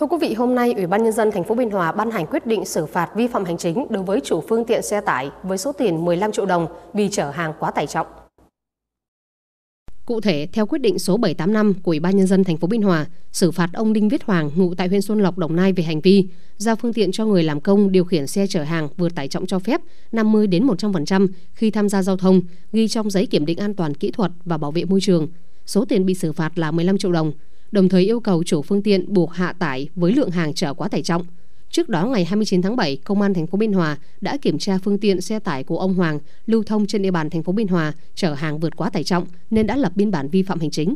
Thưa quý vị, hôm nay Ủy ban nhân dân thành phố Biên Hòa ban hành quyết định xử phạt vi phạm hành chính đối với chủ phương tiện xe tải với số tiền 15 triệu đồng vì chở hàng quá tải trọng. Cụ thể, theo quyết định số 785 của Ủy ban nhân dân thành phố Biên Hòa, xử phạt ông Đinh Viết Hoàng, ngụ tại huyện Xuân Lộc, Đồng Nai về hành vi giao phương tiện cho người làm công điều khiển xe chở hàng vượt tải trọng cho phép 50 đến 100% khi tham gia giao thông, ghi trong giấy kiểm định an toàn kỹ thuật và bảo vệ môi trường. Số tiền bị xử phạt là 15 triệu đồng đồng thời yêu cầu chủ phương tiện buộc hạ tải với lượng hàng chở quá tải trọng. Trước đó ngày 29 tháng 7, Công an thành phố Biên Hòa đã kiểm tra phương tiện xe tải của ông Hoàng lưu thông trên địa bàn thành phố Biên Hòa chở hàng vượt quá tải trọng nên đã lập biên bản vi phạm hành chính.